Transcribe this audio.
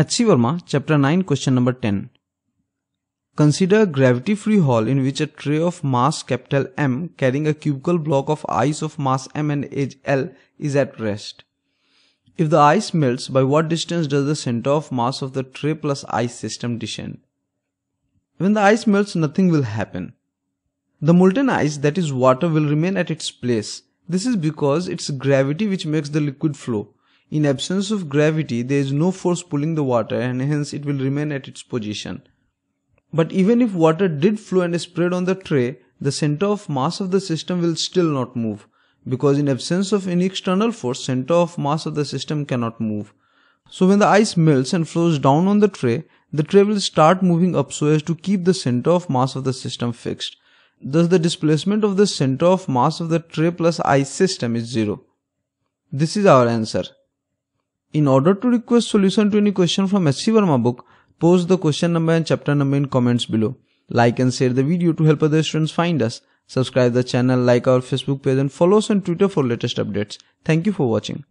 H.C. Verma, Chapter 9, Question number 10. Consider a gravity free hall in which a tray of mass capital M carrying a cubical block of ice of mass M and age L is at rest. If the ice melts, by what distance does the center of mass of the tray plus ice system descend? When the ice melts, nothing will happen. The molten ice, that is water, will remain at its place. This is because it's gravity which makes the liquid flow in absence of gravity, there is no force pulling the water and hence it will remain at its position. But even if water did flow and spread on the tray, the center of mass of the system will still not move because in absence of any external force, center of mass of the system cannot move. So when the ice melts and flows down on the tray, the tray will start moving up so as to keep the center of mass of the system fixed. Thus the displacement of the center of mass of the tray plus ice system is zero. This is our answer. In order to request solution to any question from SC Verma book, post the question number and chapter number in comments below. Like and share the video to help other students find us. Subscribe the channel, like our Facebook page and follow us on Twitter for latest updates. Thank you for watching.